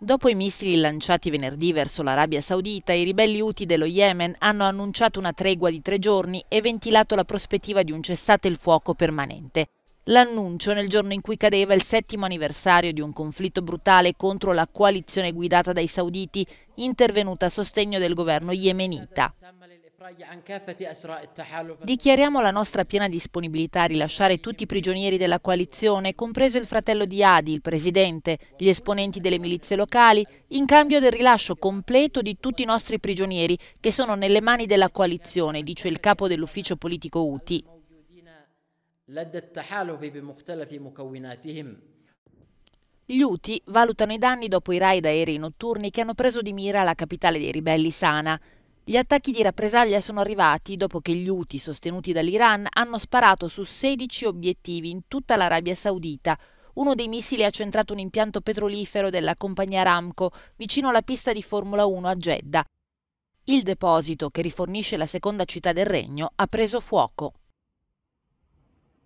Dopo i missili lanciati venerdì verso l'Arabia Saudita, i ribelli Houthi dello Yemen hanno annunciato una tregua di tre giorni e ventilato la prospettiva di un cessate il fuoco permanente. L'annuncio nel giorno in cui cadeva il settimo anniversario di un conflitto brutale contro la coalizione guidata dai sauditi, intervenuta a sostegno del governo yemenita. Dichiariamo la nostra piena disponibilità a rilasciare tutti i prigionieri della coalizione, compreso il fratello di Adi, il presidente, gli esponenti delle milizie locali, in cambio del rilascio completo di tutti i nostri prigionieri che sono nelle mani della coalizione, dice il capo dell'ufficio politico UTI. Gli UTI valutano i danni dopo i raid aerei notturni che hanno preso di mira la capitale dei ribelli Sana. Gli attacchi di rappresaglia sono arrivati dopo che gli UTI sostenuti dall'Iran hanno sparato su 16 obiettivi in tutta l'Arabia Saudita. Uno dei missili ha centrato un impianto petrolifero della compagnia Aramco vicino alla pista di Formula 1 a Jeddah. Il deposito, che rifornisce la seconda città del regno, ha preso fuoco.